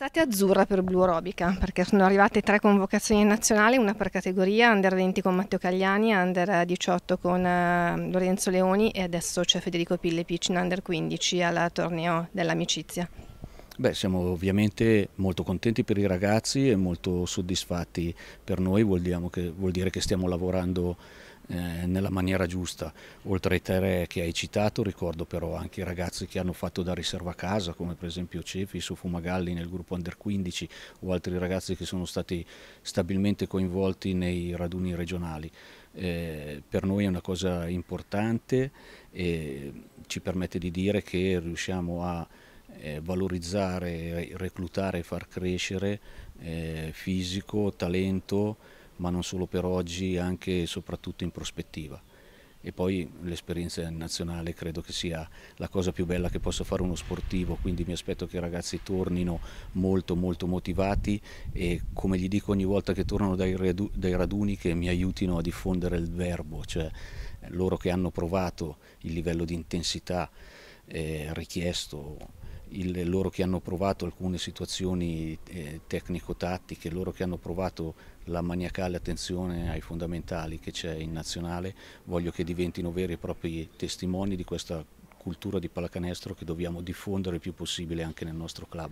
State azzurra per Blu Robica, perché sono arrivate tre convocazioni in nazionale, una per categoria, under 20 con Matteo Cagliani, under 18 con ehm, Lorenzo Leoni e adesso c'è Federico Pille in under 15 al torneo dell'amicizia. Beh, siamo ovviamente molto contenti per i ragazzi e molto soddisfatti per noi, vuol dire che, vuol dire che stiamo lavorando eh, nella maniera giusta. Oltre ai tre che hai citato ricordo però anche i ragazzi che hanno fatto da riserva a casa come per esempio Cefi su Fumagalli nel gruppo Under 15 o altri ragazzi che sono stati stabilmente coinvolti nei raduni regionali. Eh, per noi è una cosa importante e ci permette di dire che riusciamo a eh, valorizzare, reclutare e far crescere eh, fisico, talento, ma non solo per oggi, anche e soprattutto in prospettiva. E poi l'esperienza nazionale credo che sia la cosa più bella che possa fare uno sportivo, quindi mi aspetto che i ragazzi tornino molto molto motivati e come gli dico ogni volta che tornano dai, radu dai raduni che mi aiutino a diffondere il verbo, cioè eh, loro che hanno provato il livello di intensità eh, richiesto il, loro che hanno provato alcune situazioni eh, tecnico-tattiche, loro che hanno provato la maniacale attenzione ai fondamentali che c'è in nazionale, voglio che diventino veri e propri testimoni di questa cultura di pallacanestro che dobbiamo diffondere il più possibile anche nel nostro club.